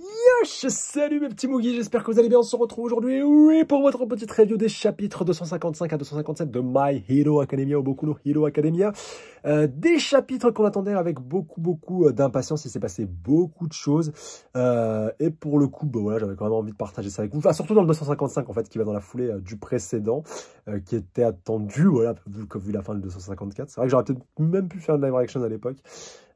Yosh Salut mes petits Moogies, j'espère que vous allez bien, on se retrouve aujourd'hui oui, pour votre petite review des chapitres 255 à 257 de My Hero Academia ou Boku no Hero Academia. Euh, des chapitres qu'on attendait avec beaucoup beaucoup euh, d'impatience, il s'est passé beaucoup de choses. Euh, et pour le coup, bah voilà, j'avais quand même envie de partager ça avec vous, surtout dans le 255 en fait, qui va dans la foulée du précédent, qui était attendu, voilà, vu, vu la fin du 254. C'est vrai que j'aurais peut-être même pu faire une live reaction à l'époque.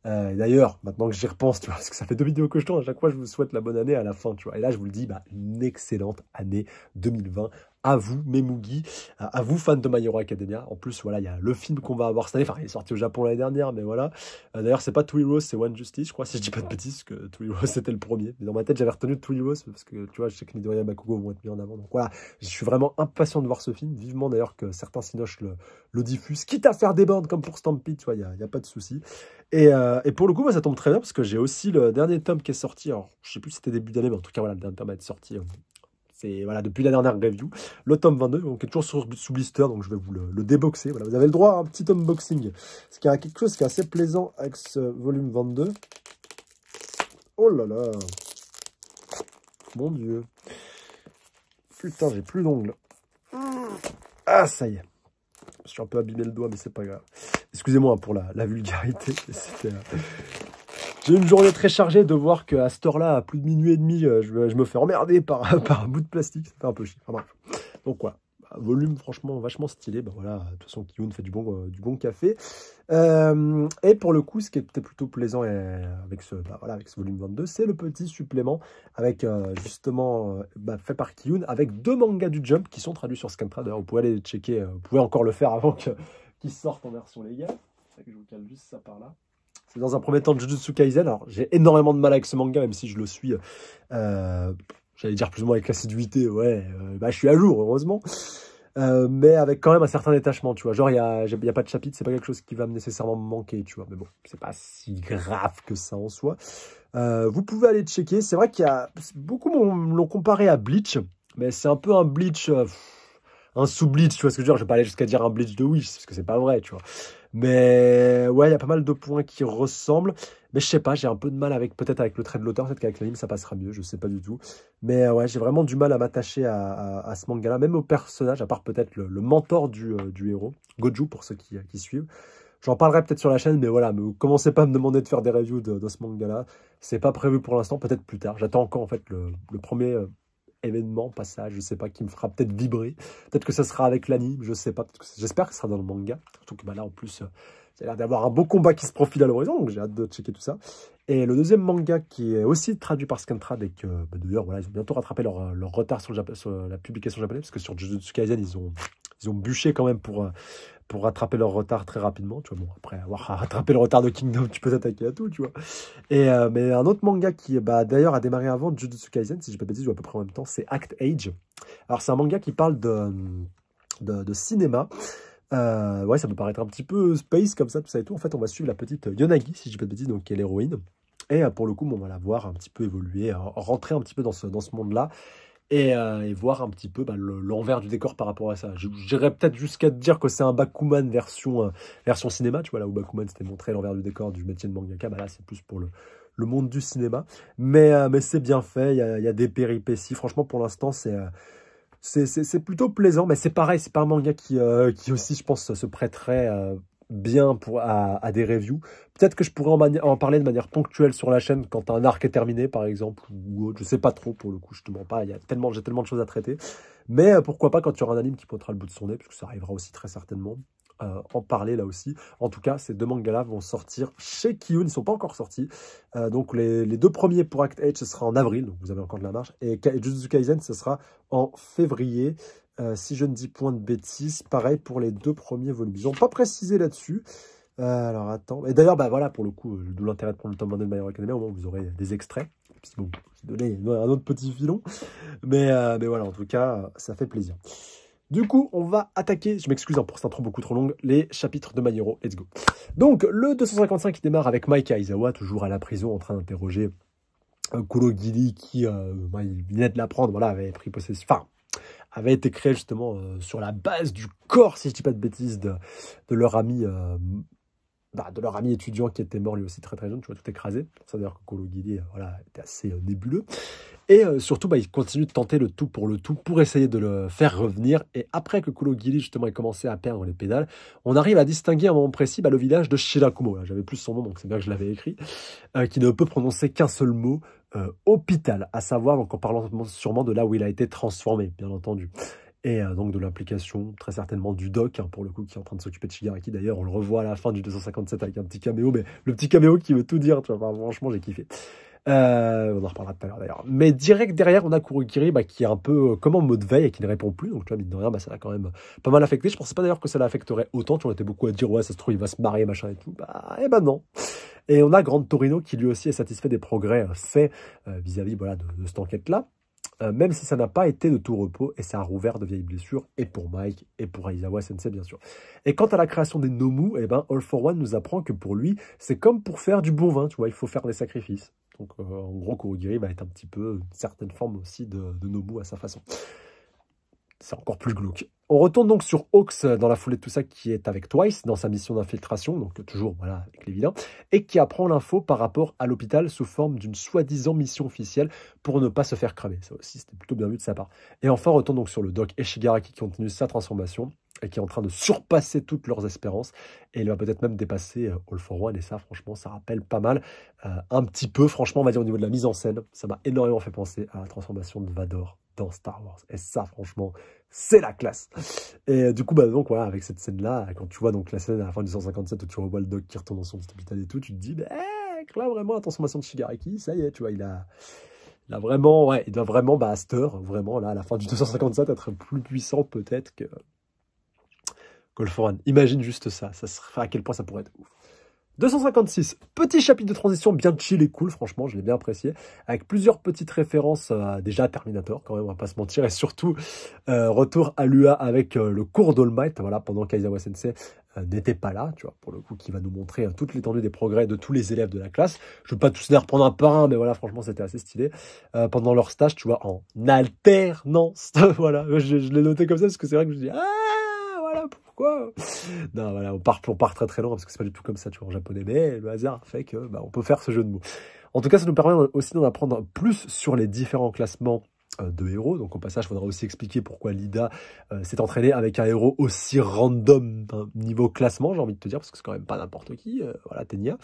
Euh, d'ailleurs, maintenant que j'y repense, tu vois, parce que ça fait deux vidéos que je tourne, à chaque fois je vous souhaite la bonne année à la fin, Et là, je vous le dis, bah, une excellente année 2020 à vous, Memugi, à vous, fans de My Hero Academia. En plus, voilà, il y a le film qu'on va avoir cette année. Enfin, il est sorti au Japon l'année dernière, mais voilà. Euh, d'ailleurs, c'est pas Two Heroes, c'est One Justice, je crois, si je dis pas de bêtises, parce que Two Heroes c'était le premier. Mais dans ma tête, j'avais retenu Two Heroes, parce que tu vois, je sais que Midoriya Bakugo vont être mis en avant. Donc voilà, je suis vraiment impatient de voir ce film. Vivement d'ailleurs que certains cinoches le, le diffusent, quitte à faire des bandes, comme pour Stampede, tu vois, il n'y a, pas de souci. Et, euh, pour le coup, ça tombe très bien, parce que j'ai aussi le dernier tome qui est sorti. Alors, je sais plus si c'était début d'année, mais en tout cas, voilà, le dernier tome a être sorti euh, voilà, depuis la dernière review, le tome 22, donc est toujours sur, sous blister, donc je vais vous le, déboxer. Voilà, vous avez le droit à un petit unboxing, ce qui est quelque chose qui est assez plaisant avec ce volume 22. Oh là là Mon dieu Putain, j'ai plus d'ongles. Ah, ça y est. Je suis un peu abîmé le doigt, mais c'est pas grave. Excusez-moi pour la, vulgarité. J'ai une journée très chargée de voir qu'à cette heure-là, à plus de minuit et demi, euh, je, me fais emmerder par, un bout de plastique. Ça un peu chier. Enfin, Donc voilà. Bah, volume franchement vachement stylé. Bah, voilà, de toute façon, Kyun fait du bon, euh, café. Euh, et pour le coup, ce qui était plutôt plaisant bah, avec, ce, volume 22, c'est le petit supplément avec justement fait par Kyun avec deux mangas du Jump qui sont traduits sur Scantrader. D'ailleurs, vous pouvez aller checker, vous pouvez encore le faire avant qu'ils sortent en version légale. Je vous calme juste ça par là dans un premier temps Jujutsu Kaisen. Alors, j'ai énormément de mal avec ce manga, même si je le suis. Euh, j'allais dire plus ou moins avec l'assiduité. Ouais, euh, bah, je suis à jour, heureusement. Euh, mais avec quand même un certain détachement, tu vois. Genre, il n'y a, a pas de chapitre, c'est pas quelque chose qui va me nécessairement me manquer, tu vois. Mais bon, c'est pas si grave que ça en soi. vous pouvez aller checker. C'est vrai qu'il y a. Beaucoup l'ont comparé à Bleach, mais c'est un peu un Bleach. un sous-bleach, tu vois ce que je veux dire. Je vais pas aller jusqu'à dire un bleach de Wish, parce que c'est pas vrai, tu vois. Mais ouais, il y a pas mal de points qui ressemblent. Mais je sais pas, j'ai un peu de mal avec peut-être avec le trait de l'auteur, peut-être qu'avec l'anime ça passera mieux, je sais pas du tout. Mais euh, ouais, j'ai vraiment du mal à m'attacher à, à, ce manga-là, même au personnage, à part peut-être le, mentor du, euh, du, héros, Goju pour ceux qui, qui suivent. J'en parlerai peut-être sur la chaîne, mais voilà, mais commencez pas à me demander de faire des reviews de, de ce manga-là. C'est pas prévu pour l'instant, peut-être plus tard. J'attends encore en fait le, le premier euh, événement, passage, je sais pas, qui me fera peut-être vibrer. Peut-être que ça sera avec l'anime, je sais pas. J'espère que ça sera dans le manga. Surtout que bah, là, en plus, euh, a l'air d'avoir un beau combat qui se profile à l'horizon, donc j'ai hâte de checker tout ça. Et le deuxième manga qui est aussi traduit par Scantrad et que, bah, d'ailleurs, voilà, ils ont bientôt rattrapé leur, euh, retard sur, sur, la publication japonaise, parce que sur Jujutsu Kaisen, ils ont, ils ont bûché quand même pour, euh, pour rattraper leur retard très rapidement. Tu vois, bon, après avoir rattrapé le retard de Kingdom, tu peux t'attaquer à tout, tu vois. Et, euh, mais un autre manga qui, bah, d'ailleurs, a démarré avant Jujutsu Kaisen, si je peux pas bêtise, ou à peu près en même temps, c'est Act Age. Alors, c'est un manga qui parle de, de, cinéma. Euh, ouais, ça peut paraître un petit peu space comme ça, tout ça et tout. En fait, on va suivre la petite Yonagi, si je peux pas bêtise, donc qui est l'héroïne. Et euh, pour le coup, on va la voir un petit peu évoluer, rentrer un petit peu dans ce, dans ce monde-là. Euh, et, voir un petit peu bah, l'envers du décor par rapport à ça. J'irais peut-être jusqu'à te dire que c'est un Bakuman version, euh, version cinéma, tu vois, là où Bakuman c'était montré l'envers du décor du métier de mangaka, bah là c'est plus pour le, le monde du cinéma. Mais, euh, mais c'est bien fait, il y a, des péripéties. Franchement, pour l'instant, c'est c'est plutôt plaisant, mais c'est pareil, c'est pas un manga qui, qui aussi, je pense, se prêterait bien pour, à, des reviews. Peut-être que je pourrais en, parler de manière ponctuelle sur la chaîne quand un arc est terminé, par exemple, ou autre. Je sais pas trop, pour le coup, je te mens pas. J'ai tellement de choses à traiter. Mais euh, pourquoi pas quand tu y aura un anime qui pointera le bout de son nez, puisque ça arrivera aussi très certainement. Euh, en parler là aussi. En tout cas, ces deux mangas vont sortir chez Kiyun. Ils ne sont pas encore sortis. Euh, donc, les, deux premiers pour Act H, ce sera en avril. Donc, vous avez encore de la marge. Et, et Jujutsu Kaisen, ce sera en février. Euh, si je ne dis point de bêtises, pareil pour les deux premiers volumes. Ils n'ont pas précisé là-dessus. Euh, alors attends. Et d'ailleurs, bah voilà, pour le coup, euh, d'où l'intérêt de prendre le tome de My Hero Academia, au moins vous aurez des extraits. Puis bon, je vais donner un autre petit filon. Mais, mais voilà, en tout cas, ça fait plaisir. Du coup, on va attaquer, je m'excuse hein, pour cette intro beaucoup trop longue, les chapitres de My Let's go. Donc, le 255 qui démarre avec Mike Aizawa, toujours à la prison, en train d'interroger Kurogiri qui, bah, il venait de l'apprendre, voilà, avait pris possession, enfin, avait été créé justement euh, sur la base du corps, si je ne dis pas de bêtises, de, leur ami. Euh, bah, de leur ami étudiant qui était mort lui aussi très très jeune, tu vois, tout écrasé. Ça dire que Kolo voilà, était assez euh, nébuleux. Et surtout, bah, il continue de tenter le tout pour le tout pour essayer de le faire revenir. Et après que Kolo Guidi, justement, ait commencé à perdre les pédales, on arrive à distinguer à un moment précis bah, le village de Shirakumo. J'avais plus son nom, donc c'est bien que je l'avais écrit, qui ne peut prononcer qu'un seul mot, euh, hôpital, à savoir, donc en parlant sûrement de là où il a été transformé, bien entendu. Et euh, donc de l'implication, très certainement, du doc, hein, pour le coup, qui est en train de s'occuper de Shigaraki. D'ailleurs, on le revoit à la fin du 257 avec un petit caméo, mais le petit caméo qui veut tout dire, tu vois, franchement, j'ai kiffé. Euh, on en reparlera tout à l'heure d'ailleurs. Mais direct derrière, on a Kurukiri bah, qui est un peu comment comme en mode veille et qui ne répond plus. Donc, tu vois, mine de rien, bah, ça l'a quand même pas mal affecté. Je pensais pas d'ailleurs que ça l'affecterait autant. Tu en étais beaucoup à dire, ouais, ça se trouve, il va se marier, machin et tout. Bah, eh ben non. Et on a Grand Torino qui lui aussi est satisfait des progrès euh, faits euh, vis-à-vis voilà, de, cette enquête-là. Euh, même si ça n'a pas été de tout repos et ça a rouvert de vieilles blessures, et pour Mike et pour Aizawa Sensei bien sûr. Et quant à la création des Nomu, eh ben, All for One nous apprend que pour lui, c'est comme pour faire du bon vin, tu vois, il faut faire des sacrifices. Donc en gros, Kurogiri va être un petit peu une certaine forme aussi de, de Nomu à sa façon c'est encore plus glauque. On retourne donc sur Hawks euh, dans la foulée de tout ça qui est avec Twice dans sa mission d'infiltration, donc euh, toujours voilà avec l'évident, et qui apprend l'info par rapport à l'hôpital sous forme d'une soi-disant mission officielle pour ne pas se faire cramer. Ça aussi c'était plutôt bien vu de sa part. Et enfin on retourne donc sur le doc Eshigaraki qui continue sa transformation qui est en train de surpasser toutes leurs espérances. Et il va peut-être même dépasser euh, All for One. Et ça, franchement, ça rappelle pas mal. Euh, un petit peu, franchement, on va dire au niveau de la mise en scène, ça m'a énormément fait penser à la transformation de Vador dans Star Wars. Et ça, franchement, c'est la classe. Et euh, du coup, bah, donc, voilà, avec cette scène-là, quand tu vois donc la scène à la fin du 157 où tu vois Waldock qui retourne dans son petit hôpital et tout, tu te dis, bah, là, vraiment, la transformation de Shigaraki, ça y est, tu vois, il a. Là, vraiment, ouais, il doit vraiment, bah, à cette heure, vraiment, là, à la fin du 257, être plus puissant peut-être que, Imagine juste ça, ça serait, à quel point ça pourrait être ouf. 256, petit chapitre de transition bien chill et cool, franchement, je l'ai bien apprécié, avec plusieurs petites références euh, déjà à Terminator, quand même, on va pas se mentir, et surtout euh, retour à l'UA avec euh, le cours d'All Might, voilà, pendant qu'Aizawa Sensei n'était pas là, tu vois, pour le coup, qui va nous montrer toute l'étendue des progrès de tous les élèves de la classe. Je ne veux pas tous les reprendre un par un, mais voilà, franchement, c'était assez stylé. pendant leur stage, tu vois, en alternance, voilà, je, l'ai noté comme ça, parce que c'est vrai que je dis, ah voilà pourquoi Non, voilà, on part, on part très très loin parce que c'est pas du tout comme ça, tu vois, en japonais, mais le hasard fait que bah, on peut faire ce jeu de mots. En tout cas, ça nous permet aussi d'en apprendre plus sur les différents classements euh, de héros. Donc au passage, il faudra aussi expliquer pourquoi Lida euh, s'est entraînée avec un héros aussi random niveau classement, j'ai envie de te dire, parce que c'est quand même pas n'importe qui, euh, voilà, Tenya.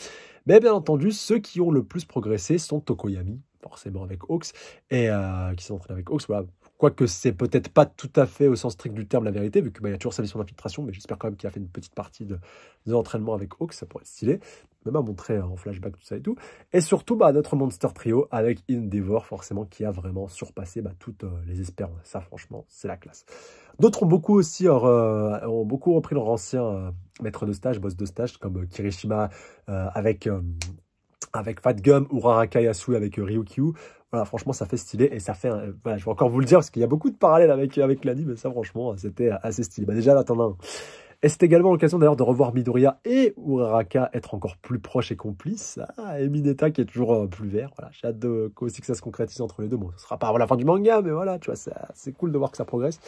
Mais bien entendu, ceux qui ont le plus progressé sont Tokoyami, forcément avec Hawks, et qui s'est entraîné avec aux voilà, Quoique c'est peut-être pas tout à fait au sens strict du terme la vérité, vu qu'il bah, y a toujours sa mission d'infiltration, mais j'espère quand même qu'il a fait une petite partie de, de l'entraînement avec Hawk, ça pourrait être stylé. Même à montrer hein, en flashback tout ça et tout. Et surtout, bah, notre Monster Trio avec InDevor forcément, qui a vraiment surpassé bah, toutes euh, les espérances. Ça, franchement, c'est la classe. D'autres ont beaucoup aussi euh, ont beaucoup repris leur ancien euh, maître de stage, boss de stage, comme Kirishima avec avec Fat Gum ou Yasui avec euh, Ryukyu. Voilà, franchement, ça fait stylé et ça fait. Euh, je vais encore vous le dire parce qu'il y a beaucoup de parallèles avec, euh, avec l'anime, mais ça, franchement, c'était assez stylé. Bah, déjà, là, t'en as un. Et c'est également l'occasion d'ailleurs de revoir Midoriya et Uraraka être encore plus proches et complices. Ah, et Mineta qui est toujours plus vert. Voilà, j'ai hâte aussi que ça se concrétise entre les deux. Bon, ce sera pas avant la fin du manga, mais voilà, tu vois, c'est cool de voir que ça progresse.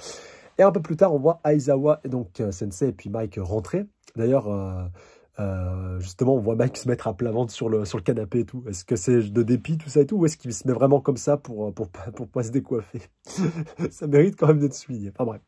Et un peu plus tard, on voit Aizawa et donc Sensei et puis Mike rentrer. D'ailleurs, euh, justement, on voit Mike se mettre à plat ventre sur le, canapé et tout. Est-ce que c'est de dépit, tout ça et tout Ou est-ce qu'il se met vraiment comme ça pour, euh, pour, pour, pas se décoiffer Ça mérite quand même d'être souligné. Enfin bref.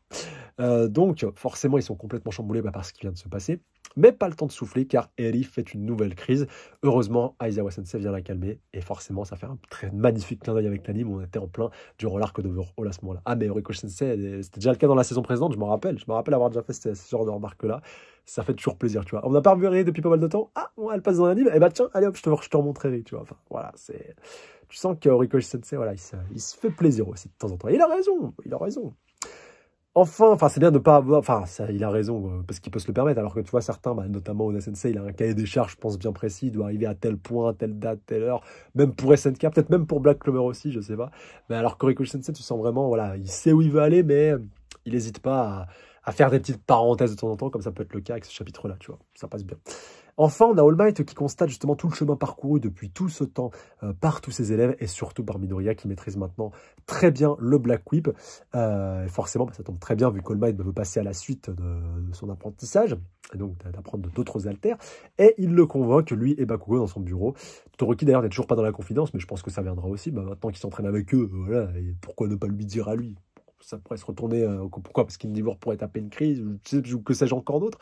Euh, donc, forcément, ils sont complètement chamboulés bah, par ce qui vient de se passer mais pas le temps de souffler car Eri fait une nouvelle crise. Heureusement, Aizawa Sensei vient la calmer et forcément, ça fait un très magnifique clin d'œil avec l'anime. On était en plein durant l'arc d'Overhaul à ce moment-là. Ah, mais Horiko Sensei, c'était déjà le cas dans la saison précédente, je me rappelle. Je me rappelle avoir déjà fait ce, genre de remarque-là. Ça fait toujours plaisir, tu vois. On n'a pas revu Eri depuis pas mal de temps. Ah, elle passe dans l'anime. Et eh bah, tiens, allez hop, je te, je te remontre Eri, tu vois. Enfin, voilà, c'est. Tu sens que Sensei, voilà, il se, fait plaisir aussi de temps en temps. il a raison, il a raison enfin, enfin c'est bien de ne pas avoir, enfin il a raison euh, parce qu'il peut se le permettre. Alors que tu vois certains, bah, notamment au SNC, il a un cahier des charges, je pense bien précis, il doit arriver à tel point, telle date, telle heure. Même pour SNK, peut-être même pour Black Clover aussi, je sais pas. Mais alors Koriko Sensei, tu sens vraiment, voilà, il sait où il veut aller, mais il n'hésite pas à à faire des petites parenthèses de temps en temps, comme ça peut être le cas avec ce chapitre-là, tu vois, ça passe bien. Enfin, on a All Might qui constate justement tout le chemin parcouru depuis tout ce temps euh, par tous ses élèves et surtout par Midoriya qui maîtrise maintenant très bien le Black Whip. Euh, forcément, bah, ça tombe très bien vu qu'All Might veut passer à la suite de, son apprentissage, et donc d'apprendre d'autres altères. Et il le que lui et Bakugo, dans son bureau. Toroki d'ailleurs n'est toujours pas dans la confidence, mais je pense que ça viendra aussi. Bah, maintenant qu'il s'entraîne avec eux, voilà, et pourquoi ne pas lui dire à lui ça pourrait se retourner. Euh, pourquoi Parce qu'une divorce pourrait taper une crise, ou, que sais-je encore d'autres,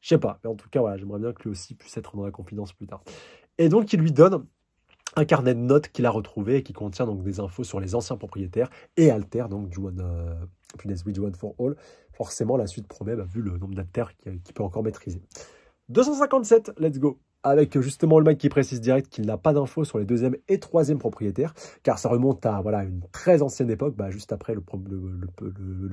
Je sais pas. Mais en tout cas, voilà, j'aimerais bien que lui aussi puisse être dans la confidence plus tard. Et donc, il lui donne un carnet de notes qu'il a retrouvé et qui contient donc des infos sur les anciens propriétaires et Alter, donc du One, euh, punaise, one for All. Forcément, la suite promet, bah, vu le nombre d'acteurs euh, qu'il peut encore maîtriser. 257, let's go avec justement le mec qui précise direct qu'il n'a pas d'infos sur les deuxième et troisième propriétaires, car ça remonte à voilà, une très ancienne époque, bah, juste après le,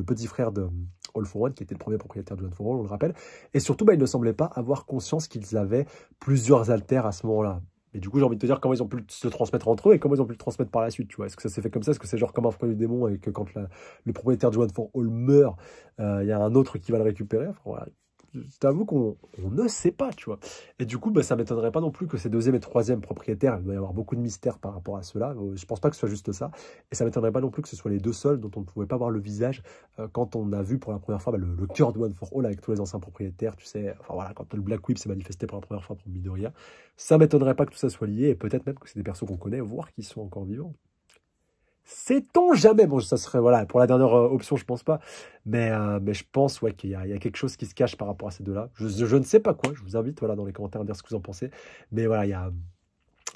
petit frère de euh, All for One, qui était le premier propriétaire de One for All, on le rappelle. Et surtout, bah, il ne semblait pas avoir conscience qu'ils avaient plusieurs altères à ce moment-là. Mais du coup, j'ai envie de te dire comment ils ont pu se transmettre entre eux et comment ils ont pu le transmettre par la suite, tu vois. Est-ce que ça s'est fait comme ça Est-ce que c'est genre comme un frère du démon et que quand le propriétaire de One for All meurt, euh, il y a un autre qui va le récupérer t'avoue qu'on ne sait pas, tu vois. Et du coup, bah, ça m'étonnerait pas non plus que ces deuxième et troisième propriétaires, il doit y avoir beaucoup de mystères par rapport à cela. Euh, je ne pense pas que ce soit juste ça. Et ça m'étonnerait pas non plus que ce soit les deux seuls dont on ne pouvait pas voir le visage euh, quand on a vu pour la première fois bah, le, cœur de One for All avec tous les anciens propriétaires, tu sais. Enfin voilà, quand le Black Whip s'est manifesté pour la première fois pour Midoriya. Ça m'étonnerait pas que tout ça soit lié et peut-être même que c'est des personnes qu'on connaît, voire qui sont encore vivants. Sait-on jamais Bon, ça serait voilà pour la dernière euh, option, je pense pas. Mais, euh, mais je pense ouais, qu'il y, a quelque chose qui se cache par rapport à ces deux-là. Je, je, ne sais pas quoi. Je vous invite voilà dans les commentaires à dire ce que vous en pensez. Mais voilà, il y a,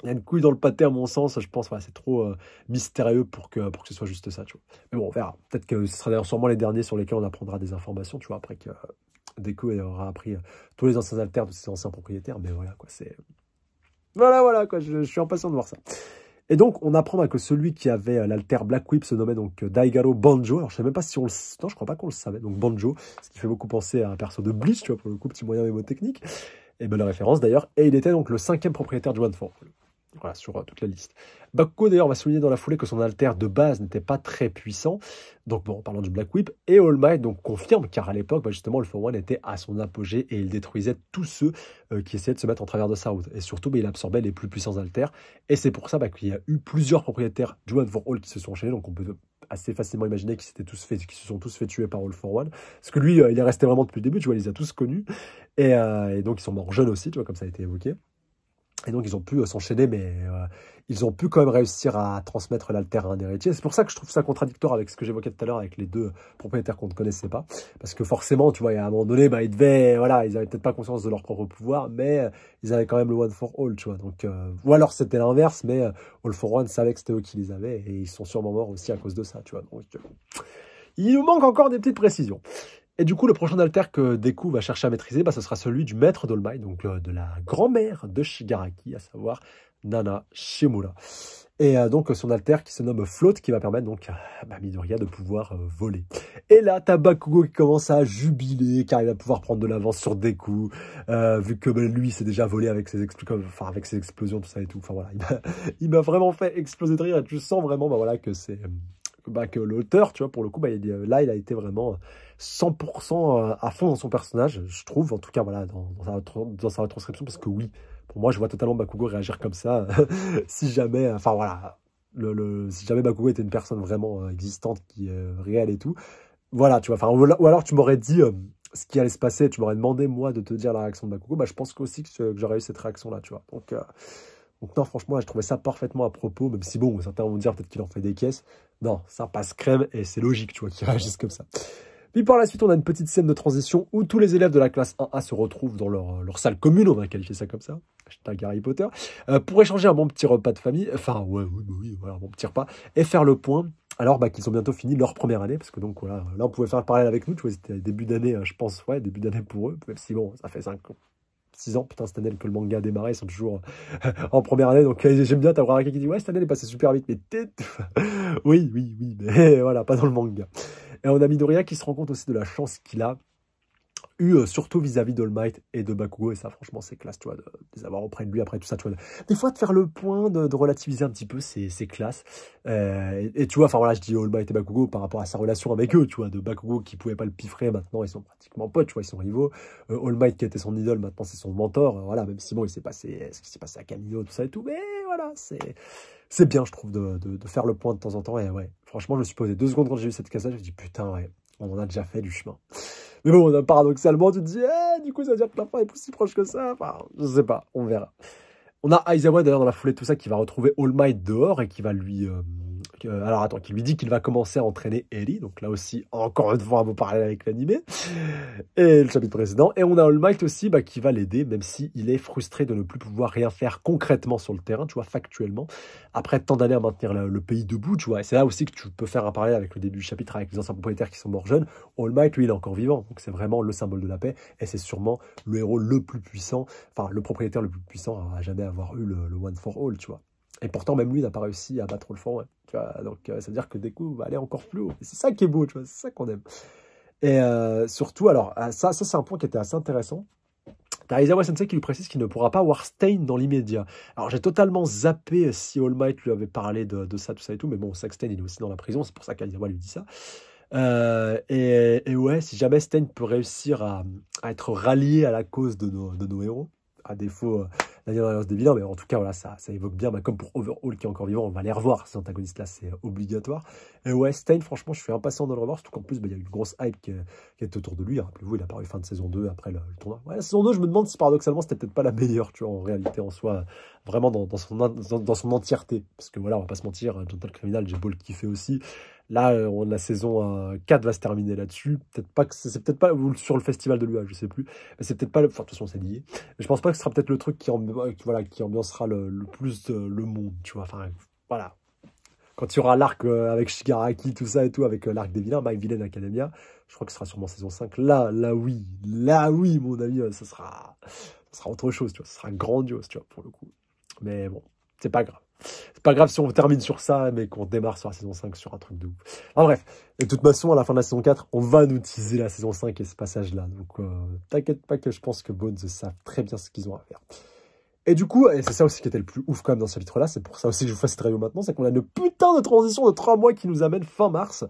y a une couille dans le pâté à mon sens. Je pense voilà, c'est trop euh, mystérieux pour que, pour que ce soit juste ça. Tu vois. Mais bon, on verra. Peut-être que ce sera sûrement les derniers sur lesquels on apprendra des informations. Tu vois après que euh, aura appris tous les anciens alters de ses anciens propriétaires. Mais voilà quoi, c'est voilà voilà quoi. je suis impatient de voir ça. Et donc, on apprend bah, que celui qui avait euh, l'alter Black Whip se nommait donc euh, Daigaro Banjo. Alors, je sais même pas si on le... Non, je crois pas qu'on le savait. Donc, Banjo, ce qui fait beaucoup penser à un perso de Bleach, tu vois, pour le coup, petit moyen mémotechnique. Et ben, la référence d'ailleurs. Et il était donc le cinquième propriétaire du One For. Voilà, sur euh, toute la liste. Bakuko, d'ailleurs, va souligner dans la foulée que son alter de base n'était pas très puissant. Donc, bon, en parlant du Black Whip, et All Might donc, confirme, car à l'époque, bah, justement, le One était à son apogée et il détruisait tous ceux euh, qui essayaient de se mettre en travers de sa route. Et surtout, mais bah, il absorbait les plus puissants alters. Et c'est pour ça bah, qu'il y a eu plusieurs propriétaires du One for All qui se sont enchaînés. Donc, on peut assez facilement imaginer qu'ils qu'ils se sont tous fait tuer par All for One. Parce que lui, euh, il est resté vraiment depuis le début, tu vois, il les a tous connus. Et, et donc, ils sont morts jeunes aussi, tu vois, comme ça a été évoqué. Et donc, ils ont pu euh, s'enchaîner, mais euh, ils ont pu quand même réussir à transmettre l'alter à un héritier. C'est pour ça que je trouve ça contradictoire avec ce que j'évoquais tout à l'heure avec les deux propriétaires qu'on ne connaissait pas. Parce que forcément, tu vois, à un moment donné, bah, ils devaient, voilà, ils avaient peut-être pas conscience de leur propre pouvoir, mais euh, ils avaient quand même le one for all, tu vois. Donc, ou alors c'était l'inverse, mais all for one savait que c'était eux qui les avaient et ils sont sûrement morts aussi à cause de ça, tu vois. il nous manque encore des petites précisions. Et du coup, le prochain alter que Deku va chercher à maîtriser, bah, ce sera celui du maître d'Olmai, donc euh, de la grand-mère de Shigaraki, à savoir Nana Shimura. Et euh, donc son alter qui se nomme Float, qui va permettre donc à euh, bah, Midoriya de pouvoir voler. Et là, Tabakugo qui commence à jubiler, car il va pouvoir prendre de l'avance sur Deku, vu que bah, lui s'est déjà volé avec ses, enfin, avec ses explosions, tout ça et tout. Enfin voilà, il m'a vraiment fait exploser de rire, et tu sens vraiment bah, voilà, que c'est... Bah, que l'auteur, tu vois, pour le coup, bah, il, euh, là, il a été vraiment 100% euh, euh, à fond dans son personnage, je trouve, en tout cas, voilà, dans, dans, sa, dans sa, parce que oui, pour moi, je vois totalement Bakugo réagir comme ça, si jamais, enfin voilà, le, si jamais Bakugo était une personne vraiment existante, qui est réelle et tout, voilà, tu vois, enfin, ou, alors tu m'aurais dit ce qui allait se passer, tu m'aurais demandé, moi, de te dire la réaction de Bakugo, bah, je pense que aussi que, j'aurais eu cette réaction-là, tu vois, donc... donc non, franchement, je trouvais ça parfaitement à propos, même si bon, certains vont dire peut-être qu'il en fait des caisses. Non, ça passe crème et c'est logique, tu vois, qu'ils réagissent comme ça. Puis par la suite, on a une petite scène de transition où tous les élèves de la classe 1A se retrouvent dans leur, salle commune, on va qualifier ça comme ça, hashtag Harry Potter, euh, pour échanger un bon petit repas de famille, enfin, ouais, oui, oui, voilà, un bon petit repas, et faire le point alors bah, qu'ils ont bientôt fini leur première année, parce que donc voilà, là on pouvait faire le parallèle avec nous, tu vois, c'était début d'année, euh, je pense, ouais, début d'année pour eux, même si bon, ça fait 5 ans, 6 ans. Putain, cette année que le manga a démarré, ils sont toujours euh, en première année. Donc euh, j'aime bien t'avoir un qui dit Ouais, cette année elle est passée super vite, mais t'es. oui, oui, oui, mais voilà, pas dans le manga. Et on a Midoriya qui se rend compte aussi de la chance qu'il a eu, euh, surtout vis-à-vis d'All Might et de Bakugo, et ça franchement c'est classe, tu vois, de, les avoir auprès de lui après tout ça, tu vois. Des fois de faire le point, de, relativiser un petit peu, c'est classe. Euh, et, tu vois, enfin voilà, je dis All Might et Bakugo par rapport à sa relation avec eux, tu vois, de Bakugo qui pouvait pas le piffrer, maintenant ils sont pratiquement potes, tu vois, ils sont rivaux. Euh, All Might qui était son idole, maintenant c'est son mentor, voilà, même si bon, il s'est passé, ce qui s'est passé à Camino, tout ça et tout, mais voilà, c'est... C'est bien, je trouve, de, de, faire le point de temps en temps. Et ouais, franchement, je me suis posé deux secondes quand j'ai vu cette là je me putain, ouais, on en a déjà fait du chemin. Mais bon, paradoxalement, tu te dis, eh, du coup, ça veut dire que la fin est plus si proche que ça. Enfin, je sais pas, on verra. On a Aizawa d'ailleurs dans la foulée tout ça qui va retrouver All Might dehors et qui va lui, euh, alors attends, qui lui dit qu'il va commencer à entraîner Ellie, donc là aussi, encore une fois, à vous parler avec l'animé, et le chapitre précédent. Et on a All Might aussi bah, qui va l'aider, même s'il il est frustré de ne plus pouvoir rien faire concrètement sur le terrain, tu vois, factuellement, après tant d'années à maintenir le, pays debout, tu vois. Et c'est là aussi que tu peux faire un parallèle avec le début du chapitre, avec les anciens propriétaires qui sont morts jeunes. All Might, lui, il est encore vivant, donc c'est vraiment le symbole de la paix, et c'est sûrement le héros le plus puissant, enfin, le propriétaire le plus puissant à jamais avoir eu le One for All, tu vois. Et pourtant, même lui n'a pas réussi à battre le fond. tu vois Donc, euh, ça veut dire que des coups, on va aller encore plus haut. C'est ça qui est beau, tu vois, c'est ça qu'on aime. Et euh, surtout, alors, ah, ça, ça c'est un point qui était assez intéressant. T'as Aizawa Sensei qui lui précise qu'il ne pourra pas voir Stain dans l'immédiat. Alors j'ai totalement zappé si All Might lui avait parlé de, ça, tout ça et tout, mais bon, que Stain, il est aussi dans la prison, c'est pour ça qu'Aizawa lui dit ça. Euh, et, ouais, si jamais Stain peut réussir à, à, être rallié à la cause de de nos héros, à défaut euh, la dernière des mais en tout cas, voilà, ça, ça évoque bien, bah, comme pour Overhaul qui est encore vivant, on va les revoir, ces antagonistes-là, c'est euh, obligatoire. Et ouais, Stein, franchement, je suis impatient de le revoir, surtout qu'en plus, bah, il y a une grosse hype qui, euh, est autour de lui. Hein. Rappelez-vous, il a paru fin de saison 2 après le, tournoi. Ouais, saison 2, je me demande si paradoxalement, c'était peut-être pas la meilleure, tu vois, en réalité, en soi, vraiment dans, son, dans, son entièreté. Parce que voilà, on va pas se mentir, Gentle Criminal, j'ai beau le kiffer aussi. Là, euh, on, la saison 4 va se terminer là-dessus. Peut-être pas que c'est peut-être pas ou sur le festival de l'UA, je sais plus. Mais c'est peut-être pas le. Enfin, de toute façon, c'est lié. Mais je pense pas que ce sera peut-être le truc qui, euh, voilà, qui ambiancera le, plus le monde, tu vois. Enfin, voilà. Quand il y aura l'arc euh, avec Shigaraki, tout ça et tout, avec l'arc des vilains, avec Villain Academia, je crois que ce sera sûrement saison 5. Là, là oui, là oui, mon ami, ce sera, ça sera autre chose, tu vois. Ce sera grandiose, tu vois, pour le coup. Mais bon, c'est pas grave. C'est pas grave si on termine sur ça, mais qu'on démarre sur la saison 5 sur un truc de ouf. En bref, de toute façon, à la fin de la saison 4, on va nous teaser la saison 5 et ce passage-là. Donc, euh, t'inquiète pas que je pense que Bones savent très bien ce qu'ils ont à faire. Et du coup, et c'est ça aussi qui était le plus ouf quand même dans ce litre-là, c'est pour ça aussi que je vous fais cette review maintenant, c'est qu'on a une putain de transition de 3 mois qui nous amène fin mars.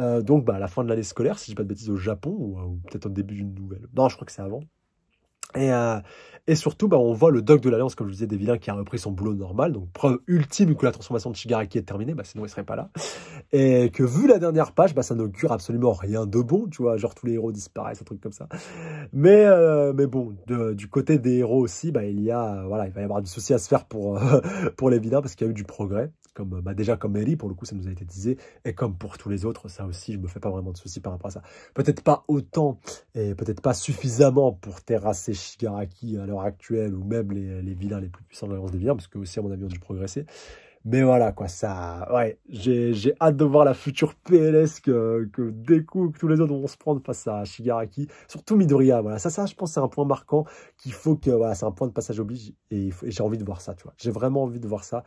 Euh, donc, bah, à la fin de l'année scolaire, si je pas de bêtises, au Japon, euh, ou peut-être au début d'une nouvelle. Non, je crois que c'est avant. Euh, et, surtout, bah, on voit le doc de l'Alliance, comme je vous disais, des vilains qui a repris son boulot normal. Donc, preuve ultime que la transformation de Shigaraki est terminée, bah, sinon il serait pas là. Et que vu la dernière page, bah, ça n'augure absolument rien de bon, tu vois. Genre, tous les héros disparaissent, un truc comme ça. Mais, euh, mais bon, du côté des héros aussi, bah, il y a, voilà, il va y avoir du souci à se faire pour, euh, pour les vilains parce qu'il y a eu du progrès comme bah, déjà comme Ellie, pour le coup, ça nous a été disé, et comme pour tous les autres, ça aussi, je me fais pas vraiment de soucis par rapport à ça. Peut-être pas autant, et peut-être pas suffisamment pour terrasser Shigaraki à l'heure actuelle, ou même les, les vilains les plus puissants de l'Alliance des vilains, parce que aussi, à mon avis, on a dû progresser. Mais voilà, quoi, ça. Ouais, j'ai hâte de voir la future PLS que, que des que tous les autres vont se prendre face à Shigaraki. Surtout Midoriya, voilà. Ça, ça, je pense, c'est un point marquant qu'il faut que. Voilà, c'est un point de passage obligé Et, et j'ai envie de voir ça, tu vois. J'ai vraiment envie de voir ça.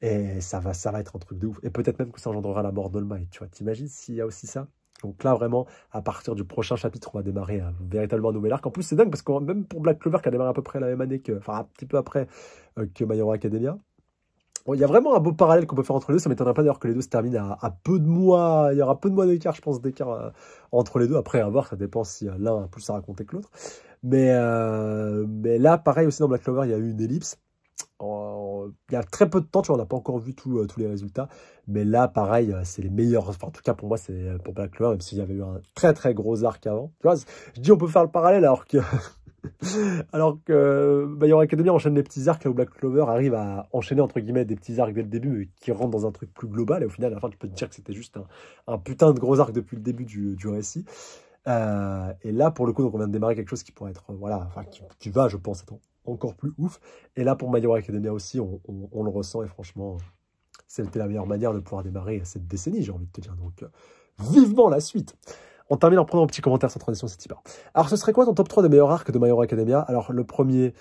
Et ça va, ça va être un truc de ouf. Et peut-être même que ça engendrera la mort et tu vois. T'imagines s'il y a aussi ça donc là, vraiment, à partir du prochain chapitre, on va démarrer un hein, véritablement un nouvel arc. En plus, c'est dingue parce que même pour Black Clover, qui a démarré à peu près la même année que, enfin, un petit peu après euh, que My Hero Academia, il y a vraiment un beau parallèle qu'on peut faire entre les deux. Ça m'étonnerait pas d'ailleurs que les deux se terminent à, peu de mois. Il y aura peu de mois d'écart, je pense, d'écart euh, entre les deux. Après, à voir, ça dépend si euh, l'un a plus à raconter que l'autre. Mais, mais là, pareil aussi dans Black Clover, il y a eu une ellipse il y a très peu de temps, tu vois, on n'a pas encore vu tout, euh, tous les résultats. Mais là, pareil, euh, c'est les meilleurs. en tout cas, pour moi, c'est euh, pour Black Clover, même s'il y avait eu un très très gros arc avant. Tu vois, je dis on peut faire le parallèle alors que. alors que bah, Academy enchaîne les petits arcs là où Black Clover arrive à enchaîner entre guillemets des petits arcs dès le début mais qui rentrent dans un truc plus global et au final à la fin tu peux te dire que c'était juste un, putain de gros arc depuis le début du, du récit et là pour le coup on vient de démarrer quelque chose qui pourrait être voilà enfin qui, qui va je pense attends encore plus ouf. Et là, pour My Academia aussi, on, le ressent. Et franchement, c'était la meilleure manière de pouvoir démarrer cette décennie, j'ai envie de te dire. Donc, euh, vivement la suite on termine en prenant un petit commentaire sans transition, c'est pas. Alors, ce serait quoi ton top 3 des meilleurs arcs de My Academia Alors, le premier,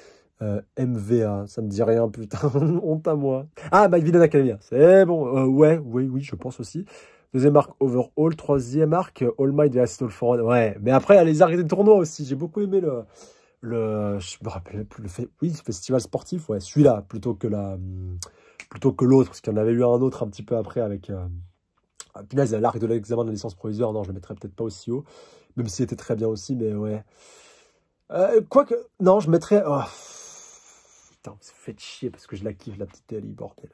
euh, MVA, ça me dit rien, putain, honte à moi. Ah, My Villain Academia, c'est bon, euh, ouais, oui, oui, je pense aussi. Deuxième arc, Overhaul. Troisième arc, All Might et Assetto Ouais, mais après, il les arcs des tournois aussi, j'ai beaucoup aimé le, le, je me rappelle plus le, fait, oui, festival sportif, ouais, celui-là plutôt que la, hmm, plutôt que l'autre, parce qu'il y en avait eu un autre un petit peu après avec, euh, ah, punaise, l'arc de l'examen de la licence provisoire, non, je le mettrais peut-être pas aussi haut, même s'il était très bien aussi, mais ouais. Euh, Quoique, non, je mettrais, oh, putain, ça fait chier parce que je la kiffe la petite Ellie, bordel.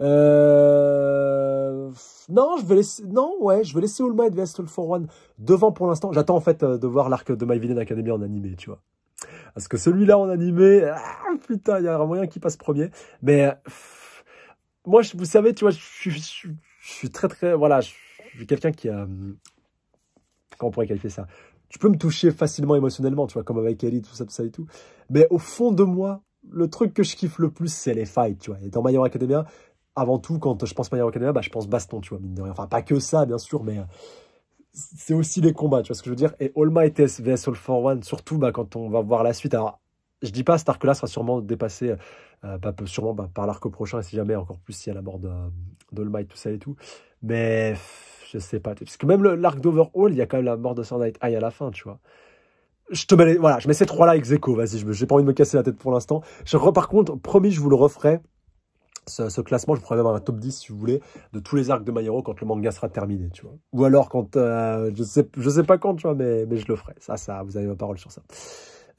Euh... Non, je vais laisser. Non, ouais, je vais laisser All Might vs All For One devant pour l'instant. J'attends en fait euh, de voir l'arc de My Villain Academy en animé, tu vois. Parce que celui-là en animé, ah, putain, il y a un moyen qui passe premier. Mais euh, moi, vous savez, tu vois, je, suis très très, voilà, je, suis quelqu'un qui a, hum, comment on pourrait qualifier ça Tu peux me toucher facilement émotionnellement, tu vois, comme avec Ellie, tout ça, tout ça et tout. Mais au fond de moi, le truc que je kiffe le plus, c'est les fights, tu vois. Et dans My Hero Academia, avant tout, quand je pense My au Canada bah, je pense baston, tu vois, de rien. Enfin, pas que ça, bien sûr, mais euh, c'est aussi les combats, tu vois ce que je veux dire. Et All Might vs All For One, surtout bah, quand on va voir la suite. Alors, je dis pas, cet arc-là sera sûrement dépassé, euh, bah, sûrement bah, par l'arc prochain, et si jamais, encore plus, s'il y a la mort d'All Might, tout ça et tout. Mais je sais pas. Parce que même l'arc d'Overhaul, il y a quand même la mort de Sword Night High à la fin, tu vois je te mets voilà, je mets ces trois là avec Zeko. vas-y, j'ai pas envie de me casser la tête pour l'instant. Je par contre, promis, je vous le referai ce, classement, je pourrais même avoir un top 10, si vous voulez, de tous les arcs de My Hero quand le manga sera terminé, tu vois. Ou alors quand, euh, je sais, je sais pas quand, tu vois, mais, mais je le ferai. Ça, ça, vous avez ma parole sur ça.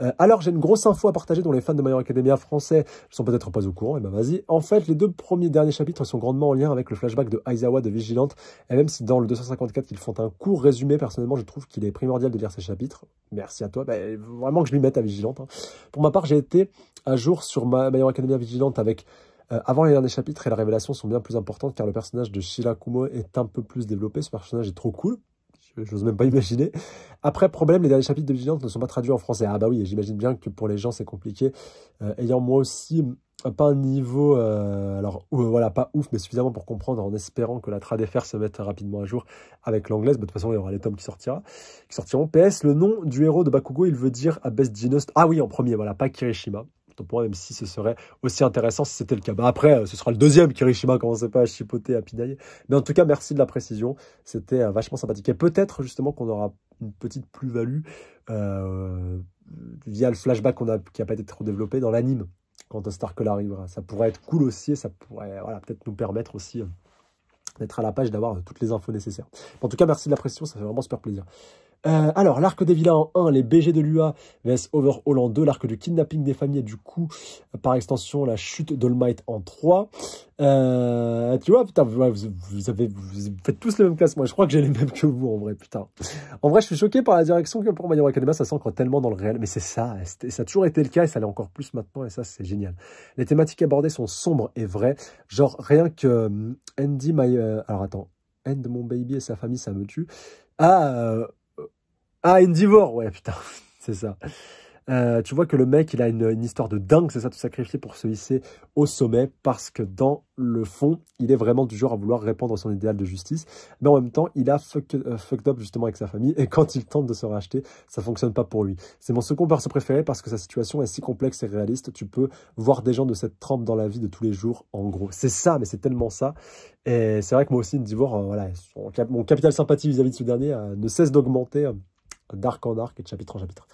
Euh, alors, j'ai une grosse info à partager dont les fans de My Hero Academia français ne sont peut-être pas au courant. Et eh ben vas-y. En fait, les deux premiers derniers chapitres sont grandement en lien avec le flashback de Aizawa de Vigilante. Et même si dans le 254 ils font un court résumé, personnellement, je trouve qu'il est primordial de lire ces chapitres. Merci à toi. Ben, vraiment que je m'y mette à Vigilante. Hein. Pour ma part, j'ai été un jour sur My Hero Academia Vigilante avec euh, avant les derniers chapitres et la révélation sont bien plus importantes car le personnage de Shirakumo est un peu plus développé. Ce personnage est trop cool. je n'ose même pas imaginer. Après, problème, les derniers chapitres de Vigilante ne sont pas traduits en français. Ah bah oui, j'imagine bien que pour les gens, c'est compliqué. Euh, ayant moi aussi euh, pas un niveau, alors voilà, pas ouf, mais suffisamment pour comprendre en espérant que la tradfr se mette rapidement à jour avec l'anglaise. Bah, de toute façon, il y aura les tomes qui, sortira, qui sortiront. PS, le nom du héros de Bakugo, il veut dire Abest Genost. Ah oui, en premier, voilà, pas Kirishima pour même si ce serait aussi intéressant si c'était le cas. Bah, après, euh, ce sera le deuxième Kirishima commençait pas à chipoter, à pinailler. Mais en tout cas, merci de la précision. C'était euh, vachement sympathique. Et peut-être justement qu'on aura une petite plus-value euh, via le flashback qu'on a, qui n'a pas été trop développé dans l'anime quand Starkle arrivera. Ça pourrait être cool aussi et ça pourrait voilà, peut-être nous permettre aussi d'être à la page, d'avoir toutes les infos nécessaires. En tout cas, merci de la précision, ça fait vraiment super plaisir. Euh, alors, l'arc des vilains en 1, les BG de l'UA vs Overhaul en 2, l'arc du kidnapping des familles et du coup, par extension, la chute d'Olmight en 3. Euh, tu vois, putain, vous, faites tous le même moi, Je crois que j'ai les mêmes que vous, en vrai, putain. En vrai, je suis choqué par la direction que pour My Hero ça s'ancre tellement dans le réel. Mais c'est ça, ça a toujours été le cas et ça l'est encore plus maintenant et ça, c'est génial. Les thématiques abordées sont sombres et vraies. Genre, rien que hum, Andy, My... Euh, alors attends, End, mon baby et sa famille, ça me tue. Ah... Ah, Indivore, ouais, putain, c'est ça. Euh, tu vois que le mec, il a une, histoire de dingue, c'est ça, de sacrifier pour se hisser au sommet, parce que dans le fond, il est vraiment du genre à vouloir répandre son idéal de justice, mais en même temps, il a fucked euh, up justement avec sa famille, et quand il tente de se racheter, ça fonctionne pas pour lui. C'est mon second perso préféré parce que sa situation est si complexe et réaliste, tu peux voir des gens de cette trempe dans la vie de tous les jours, en gros. C'est ça, mais c'est tellement ça. Et c'est vrai que moi aussi, Indivore, euh, mon capital sympathie vis à -vis de ce dernier ne cesse d'augmenter d'arc en arc et de chapitre en chapitre.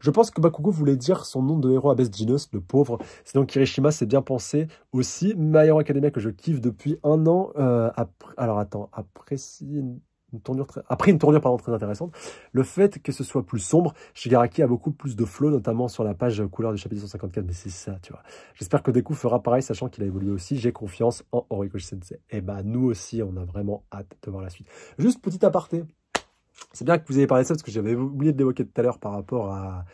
Je pense que Bakugo voulait dire son nom de héros à Besjinos, le pauvre. Sinon, Kirishima, s'est bien pensé aussi. My Hero Academia, que je kiffe depuis un an. Euh, alors, attends, après une, tournure très, après une tournure très intéressante, le fait que ce soit plus sombre, Shigaraki a beaucoup plus de flow, notamment sur la page couleur du chapitre 154, mais c'est ça, tu vois. J'espère que Deku fera pareil, sachant qu'il a évolué aussi. J'ai confiance en Horikoshi Sensei. Et eh bah, ben, nous aussi, on a vraiment hâte de voir la suite. Juste petit aparté, c'est bien que vous ayez parlé de ça parce que j'avais oublié de l'évoquer tout à l'heure par rapport à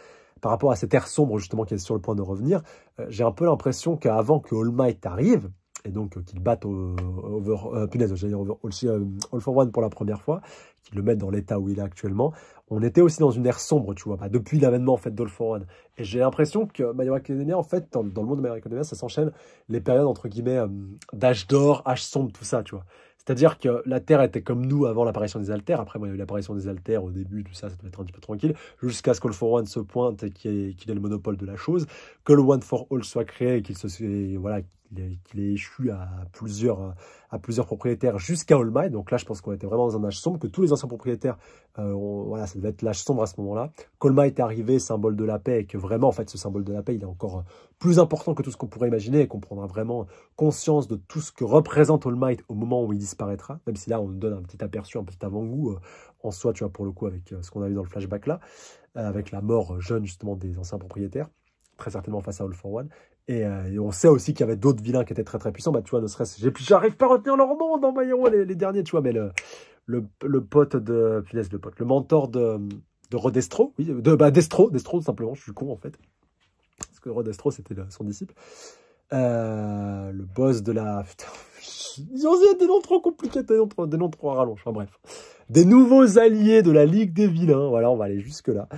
par cette air sombre justement qui est sur le point de revenir. Euh, j'ai un peu l'impression qu'avant que All Might arrive et donc euh, qu'il batte over, euh, aussi, All for One pour la première fois, qu'il le mette dans l'état où il est actuellement, on était aussi dans une ère sombre, tu vois, bah, depuis l'avènement en fait d'All for One. Et j'ai l'impression que My en fait, dans, le monde de My Academia, ça s'enchaîne les périodes entre guillemets d'âge d'or, âge sombre, tout ça, tu vois. C'est-à-dire que la Terre était comme nous avant l'apparition des Altères. Après, il y a eu l'apparition des Altères au début, tout ça, ça devait être un petit peu tranquille, jusqu'à ce que le For One se pointe et qu'il ait, le monopole de la chose, que le One for All soit créé et qu'il se, soit, voilà, qu'il il est échu à plusieurs, à plusieurs propriétaires jusqu'à All Might. Donc là, je pense qu'on était vraiment dans un âge sombre, que tous les anciens propriétaires, euh, voilà, ça devait être l'âge sombre à ce moment-là. Colma est arrivé, symbole de la paix, et que vraiment, en fait, ce symbole de la paix, il est encore plus important que tout ce qu'on pourrait imaginer, et qu'on prendra vraiment conscience de tout ce que représente All Might au moment où il disparaîtra. Même si là, on nous donne un petit aperçu, un petit avant-goût euh, en soi, tu vois, pour le coup, avec euh, ce qu'on a vu dans le flashback là, avec la mort jeune, justement, des anciens propriétaires très certainement face à All for One. Euh, et, on sait aussi qu'il y avait d'autres vilains qui étaient très très puissants. Bah, tu vois, ne serait-ce. J'arrive pas à retenir leur nom dans ma les, les, derniers, tu vois, mais le, le, pote de. Punaise, le pote. Le mentor de, de Rodestro, oui, de bah, Destro, simplement, je suis con en fait. Parce que Rodestro, c'était son disciple. Euh, le boss de la. Putain, y a des noms trop compliqués, des noms trop, des noms trop Enfin bref. Des nouveaux alliés de la Ligue des vilains. Voilà, on va aller jusque-là.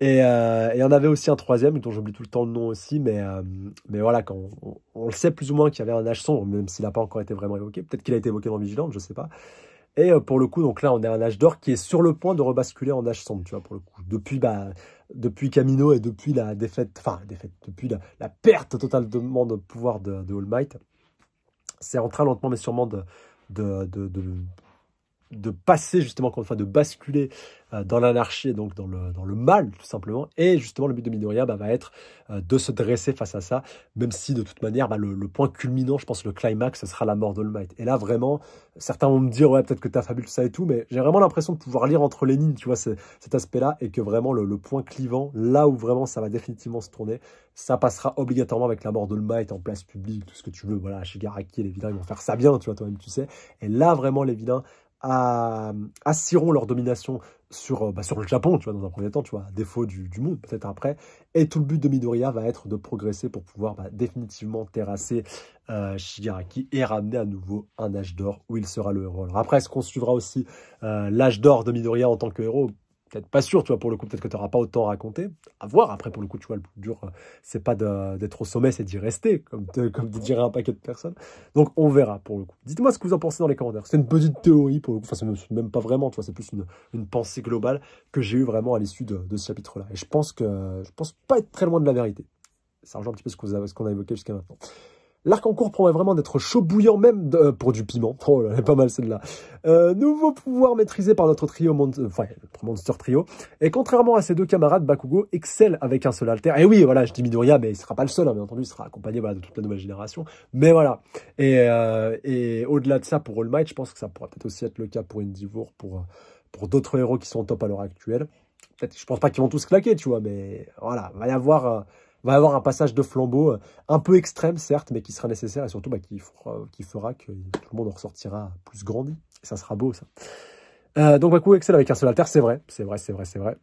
Et, il y en avait aussi un troisième dont j'oublie tout le temps le nom aussi, mais, euh, mais voilà, quand on, le sait plus ou moins qu'il y avait un âge sombre, même s'il n'a pas encore été vraiment évoqué. Peut-être qu'il a été évoqué dans Vigilante, je ne sais pas. Et euh, pour le coup, donc là, on est un âge d'or qui est sur le point de rebasculer en âge sombre, tu vois, pour le coup. Depuis, bah, depuis Camino et depuis la défaite, enfin, défaite, depuis la, perte totale de pouvoir de, All Might, c'est en train lentement mais sûrement de, de, de, de, de passer justement, fois de basculer euh, dans l'anarchie, donc dans le, dans le mal tout simplement. Et justement, le but de Minoria bah, va être euh, de se dresser face à ça, même si de toute manière, bah, le, point culminant, je pense, le climax, ce sera la mort d'All Et là, vraiment, certains vont me dire, ouais, peut-être que t'as fabule tout ça et tout, mais j'ai vraiment l'impression de pouvoir lire entre les lignes, tu vois, cet aspect-là, et que vraiment, le, point clivant, là où vraiment ça va définitivement se tourner, ça passera obligatoirement avec la mort d'All Might en place publique, tout ce que tu veux, voilà, chez et les vilains, ils vont faire ça bien, tu vois, toi-même, tu sais. Et là, vraiment, les vilains, à, assiront leur domination sur, euh, bah, sur le Japon, tu vois, dans un premier temps, tu vois, défaut du, monde, peut-être après. Et tout le but de Midoriya va être de progresser pour pouvoir bah, définitivement terrasser euh, Shigaraki et ramener à nouveau un âge d'or où il sera le héros. Alors après, est-ce qu'on suivra aussi euh, l'âge d'or de Midoriya en tant que héros peut-être pas sûr, tu pour le coup, peut-être que tu n'auras pas autant à raconter. À voir, après, pour le coup, tu vois, le plus dur, euh, c'est pas d'être au sommet, c'est d'y rester, comme, dirait un paquet de personnes. Donc, on verra, pour le coup. Dites-moi ce que vous en pensez dans les commentaires. C'est une petite théorie, pour le coup, enfin, c'est même, pas vraiment, tu vois, c'est plus une, pensée globale que j'ai eu vraiment à l'issue de, ce chapitre-là. Et je pense que, je pense pas être très loin de la vérité. Ça rejoint un petit peu ce qu'on a, qu'on a évoqué jusqu'à maintenant. L'arc-en-cours promet vraiment d'être chaud bouillant même euh, pour du piment. Oh elle est pas mal celle-là. Euh, nouveau pouvoir maîtrisé par notre trio, euh, enfin, notre Monster Trio. Et contrairement à ses deux camarades, Bakugo excelle avec un seul alter. Et oui, voilà, je dis Midoriya, mais il sera pas le seul, hein, bien entendu, il sera accompagné de toute la nouvelle génération. Mais voilà. Et, au-delà de ça, pour All Might, je pense que ça pourrait peut-être aussi être le cas pour Indivour, pour, pour d'autres héros qui sont au top à l'heure actuelle. Peut-être, je pense pas qu'ils vont tous claquer, tu vois, mais voilà, va y avoir va avoir un passage de flambeau euh, un peu extrême, certes, mais qui sera nécessaire et surtout bah, qui, fera, que tout le monde en ressortira plus grandi. Et ça sera beau, ça. Euh, donc, coup, Excel avec un seul alter, c'est vrai, c'est vrai, c'est vrai, c'est vrai.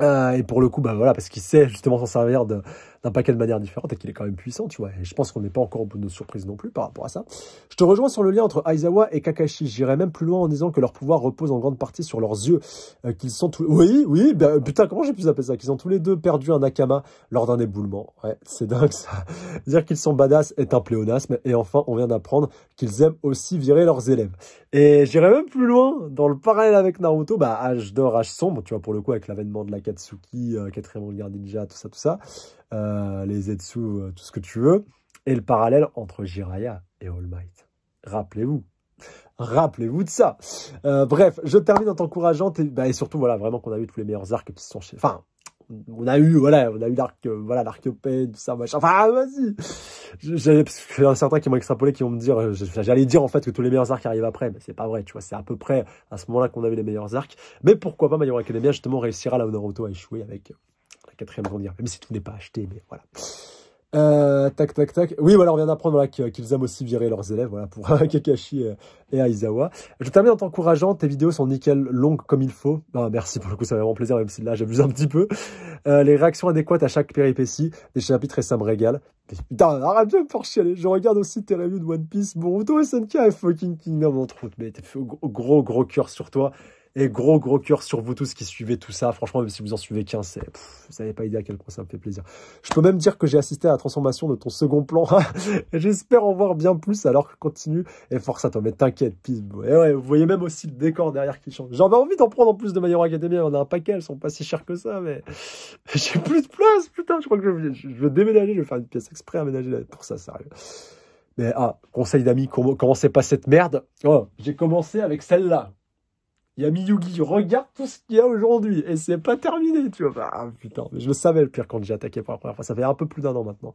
Euh, et pour le coup, bah voilà, parce qu'il sait justement s'en servir de, d'un paquet de manières différentes et qu'il est quand même puissant, tu vois. Et je pense qu'on n'est pas encore au bout de nos surprises non plus par rapport à ça. Je te rejoins sur le lien entre Aizawa et Kakashi. J'irai même plus loin en disant que leur pouvoir repose en grande partie sur leurs yeux, euh, qu'ils sont tous. Oui, oui, bah, putain, comment j'ai pu appeler ça Qu'ils ont tous les deux perdu un Akama lors d'un éboulement. Ouais, c'est dingue ça. Dire qu'ils sont badass est un pléonasme. Et enfin, on vient d'apprendre qu'ils aiment aussi virer leurs élèves. Et j'irai même plus loin dans le parallèle avec Naruto, bah âge d'or, âge sombre, tu vois, pour le coup, avec l'avènement de la Katsuki, euh, quatrième regard ninja, tout ça, tout ça. Euh, les Zetsu, euh, tout ce que tu veux, et le parallèle entre Jiraya et All Might. Rappelez-vous. Rappelez-vous de ça. Euh, bref, je termine en t'encourageant et, bah, et, surtout voilà vraiment qu'on a eu tous les meilleurs arcs qui sont Enfin, on a eu voilà, on a eu l'arc voilà l'arc tout ça machin. Enfin, ah, vas-y. un certain qui m'ont extrapolé qui vont me dire j'allais dire en fait que tous les meilleurs arcs arrivent après, mais c'est pas vrai, tu vois, c'est à peu près à ce moment-là qu'on a eu les meilleurs arcs. Mais pourquoi pas Mayor Hero justement réussira la où Naruto échouer avec quatrième grandir. même si tout n'est pas acheté, mais voilà. Euh, tac, tac, tac. Oui, voilà, on vient d'apprendre qu'ils aiment aussi virer leurs élèves, voilà, pour euh, Kakashi euh, et Aizawa. Je termine en t'encourageant, tes vidéos sont nickel, longues comme il faut. merci pour le coup, ça fait vraiment plaisir, même si là, j'abuse un petit peu. les réactions adéquates à chaque péripétie, des chapitres et ça me régale. Putain, arrête de me faire chialer. Je regarde aussi tes reviews de One Piece, toi, SNK fucking Kingdom, entre autres. Mais t'es fait gros, gros, gros cœur sur toi. Et gros, gros cœur sur vous tous qui suivez tout ça. Franchement, même si vous en suivez qu'un, c'est, vous n'avez pas idée à quel point ça me fait plaisir. Je peux même dire que j'ai assisté à la transformation de ton second plan. J'espère en voir bien plus alors que continue. Et force à toi, mais t'inquiète, pisse. Et ouais, vous voyez même aussi le décor derrière qui change. J'avais envie d'en prendre en plus de manière Academy. On a un paquet, elles sont pas si chères que ça, mais j'ai plus de place, putain. Je crois que je vais, déménager, je vais faire une pièce exprès aménagée pour ça, sérieux. Mais ah, conseil d'amis, commencez pas cette merde. Oh, j'ai commencé avec celle-là. Yami Yugi, regarde tout ce qu'il y a aujourd'hui. Et c'est pas terminé, tu vois. Ah putain, mais je le savais le pire quand j'ai attaqué pour la première fois. Ça fait un peu plus d'un an maintenant.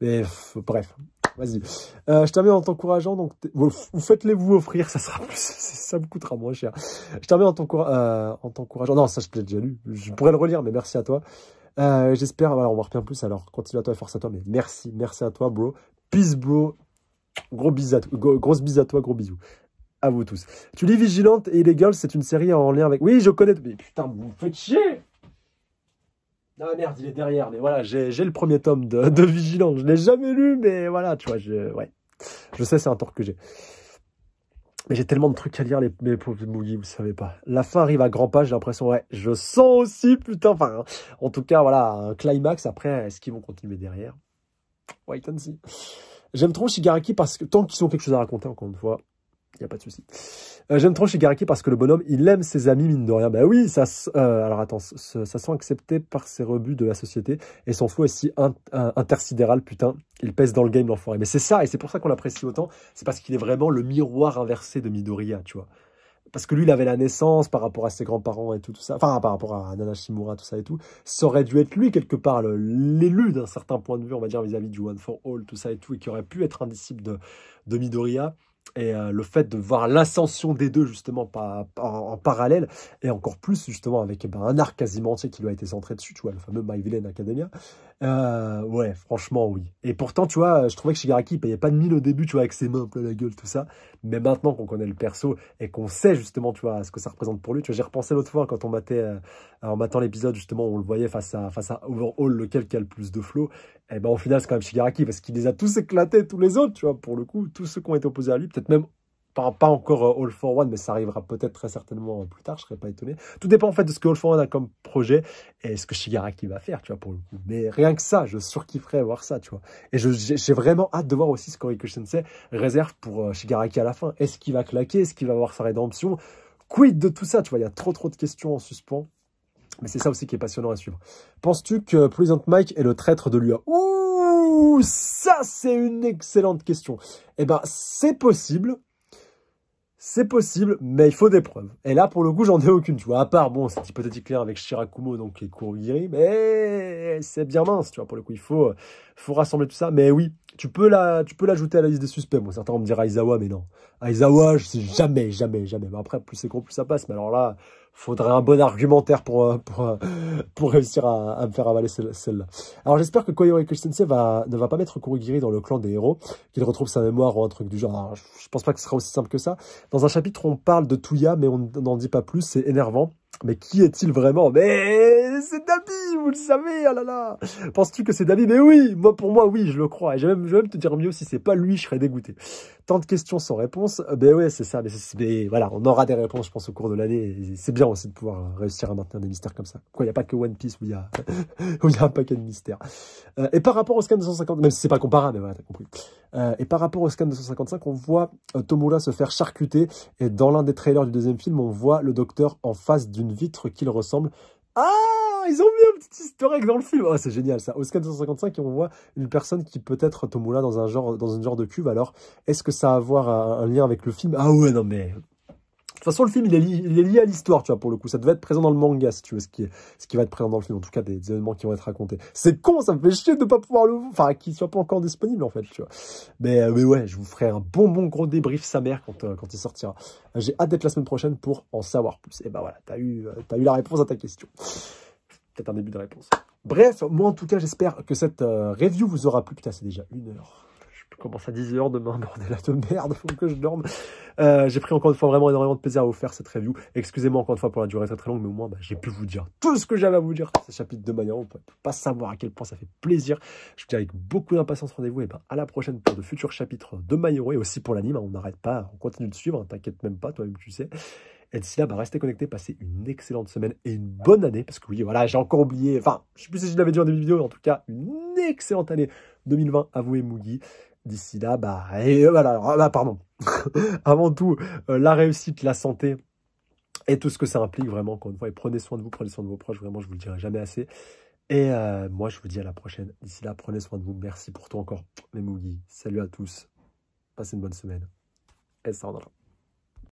Mais bref, vas-y. Euh, je termine en t'encourageant, donc vous, faites-les vous offrir, ça sera plus, ça me coûtera moins cher. Je termine euh, en t'encourageant, non, ça je l'ai déjà lu, je pourrais le relire, mais merci à toi. Euh, j'espère, on va reparler plus, alors continue à toi, force à toi, mais merci, merci à toi, bro. Peace, bro. Gros bisous grosse à toi, gros bisous à vous tous. Tu lis Vigilante et Illégal, c'est une série en lien avec. Oui, je connais. Mais putain, vous me faites chier Ah merde, il est derrière, mais voilà, j'ai le premier tome de, Vigilante. Je l'ai jamais lu, mais voilà, tu vois, je, ouais. je sais, c'est un tort que j'ai. Mais j'ai tellement de trucs à lire, les, mes pauvres Moogie, vous savez pas. La fin arrive à grands pas, j'ai l'impression, ouais, je sens aussi, putain, enfin, en tout cas, voilà, un climax, après, est-ce qu'ils vont continuer derrière Wait and see. J'aime trop Shigaraki parce que, tant qu'ils ont quelque chose à raconter, encore une fois, il n'y a pas de souci. Euh, j'aime trop Shigaraki parce que le bonhomme, il aime ses amis, mine de rien. Ben oui, ça, euh, alors attends, ça, sent accepté par ses rebuts de la société et son flow est si euh, intersidéral, putain, il pèse dans le game l'enfoiré. Mais c'est ça, et c'est pour ça qu'on l'apprécie autant, c'est parce qu'il est vraiment le miroir inversé de Midoriya, tu vois. Parce que lui, il avait la naissance par rapport à ses grands-parents et tout, ça, enfin, par rapport à Nanashimura, tout ça et tout. Ça aurait dû être lui, quelque part, l'élu d'un certain point de vue, on va dire, vis-à-vis du One for All, tout ça et tout, et qui aurait pu être un disciple de, de Midoriya et euh, le fait de voir l'ascension des deux justement pas, en, parallèle et encore plus justement avec eh ben, un arc quasiment entier qui lui a été centré dessus tu vois le fameux My Villain Academia euh, ouais franchement oui et pourtant tu vois euh, je trouvais que Shigaraki il payait pas de mille au début tu vois avec ses mains plein la gueule tout ça mais maintenant qu'on connaît le perso et qu'on sait justement tu vois ce que ça représente pour lui tu vois j'ai repensé l'autre fois quand on battait en l'épisode justement on le voyait face à face à Overhaul lequel qui a le plus de flow et eh ben au final, c'est quand même Shigaraki, parce qu'il les a tous éclatés, tous les autres, tu vois, pour le coup, tous ceux qui ont été opposés à lui, peut-être même pas, encore euh, All for One, mais ça arrivera peut-être très certainement plus tard, je serais pas étonné. Tout dépend en fait de ce que All for One a comme projet et ce que Shigaraki va faire, tu vois, pour le coup. Mais rien que ça, je surkifferais voir ça, tu vois. Et j'ai vraiment hâte de voir aussi ce qu'Oriko Sensei réserve pour euh, Shigaraki à la fin. Est-ce qu'il va claquer Est-ce qu'il va avoir sa rédemption Quid de tout ça, tu vois, il y a trop trop de questions en suspens. Mais c'est ça aussi qui est passionnant à suivre. Penses-tu que Pleasant Mike est le traître de l'UA Ouh, ça c'est une excellente question. Eh ben, c'est possible. C'est possible, mais il faut des preuves. Et là, pour le coup, j'en ai aucune, tu vois. À part, bon, cette hypothétique claire avec Shirakumo, donc les Kurugiri, mais c'est bien mince, tu vois. Pour le coup, il faut, faut rassembler tout ça. Mais oui, tu peux la, tu peux l'ajouter à la liste des suspects. Bon, certains vont me dire Aizawa, mais non. Aizawa, je sais jamais, jamais, jamais. après, plus c'est gros, plus ça passe. Mais alors là, faudrait un bon argumentaire pour, euh, pour, euh, pour réussir à, à me faire avaler celle-là. Alors j'espère que Koyori Sensei va, ne va pas mettre Kurugiri dans le clan des héros, qu'il retrouve sa mémoire ou un truc du genre. je pense pas que ce sera aussi simple que ça. Dans un chapitre, on parle de Touya, mais on n'en dit pas plus, c'est énervant. Mais qui est-il vraiment Mais c'est Dabi vous le savez, ah là là Penses-tu que c'est David Mais oui Moi, pour moi, oui, je le crois. Et je vais même, te dire mieux, si c'est pas lui, je serais dégoûté. Tant de questions sans réponse, euh, ben ouais, c'est ça. Mais, voilà, on aura des réponses, je pense, au cours de l'année. C'est bien aussi de pouvoir réussir à maintenir des mystères comme ça. Quoi, il n'y a pas que One Piece où il y a, y un de mystères. Euh, et par rapport au scan 250, même si c'est pas comparable, mais voilà, t'as compris. Euh, et par rapport au scan 255, on voit Tomura se faire charcuter. Et dans l'un des trailers du deuxième film, on voit le docteur en face d'une vitre qu'il ressemble ah, ils ont mis un petit historique dans le film. Oh, c'est génial ça. Oscar 255 on voit une personne qui peut être Tomula dans un genre, dans genre de cube. Alors, est-ce que ça a à voir euh, un lien avec le film Ah ouais, non mais toute façon, le film, il est, lié à l'histoire, tu vois, pour le coup. Ça devait être présent dans le manga, si tu veux, ce qui, va être présent dans le film, en tout cas, des, événements qui vont être racontés. C'est con, ça me fait chier de pas pouvoir le... voir, Enfin, qu'il soit pas encore disponible, en fait, tu vois. Mais, oui, euh, ouais, je vous ferai un bon, bon gros débrief sa mère euh, quand, il sortira. J'ai hâte d'être la semaine prochaine pour en savoir plus. Et ben voilà, t'as eu, euh, as eu la réponse à ta question. Peut-être un début de réponse. Bref, moi en tout cas, j'espère que cette review vous aura plu. Putain, c'est déjà une heure je commence à 10h demain, bordel de merde, faut que je dorme. Euh, j'ai pris encore une fois vraiment énormément de plaisir à vous faire cette review. Excusez-moi encore une fois pour la durée très très longue, mais au moins bah, j'ai pu vous dire tout ce que j'avais à vous dire sur ce chapitre de Mayorou, On ne peut pas savoir à quel point ça fait plaisir. Je vous dis avec beaucoup d'impatience rendez-vous et ben, à la prochaine pour de futurs chapitres de Mayorou et aussi pour l'anime. Hein. on n'arrête pas, on continue de suivre, hein. t'inquiète même pas, toi-même tu sais. Et d'ici là, bah, restez connectés, passez une excellente semaine et une bonne année, parce que oui, voilà, j'ai encore oublié, enfin, je sais plus si je l'avais dit en début de vidéo, mais en tout cas, une excellente année 2020 à vous et d'ici là, bah, euh, voilà, ah, bah, pardon. Avant tout, euh, la réussite, la santé et tout ce que ça implique vraiment, qu'on une Et prenez soin de vous, prenez soin de vos proches, vraiment, je vous le dirai jamais assez. Et euh, moi, je vous dis à la prochaine. D'ici là, prenez soin de vous. Merci pour tout encore, mes Salut à tous. Passez une bonne semaine. Et ça,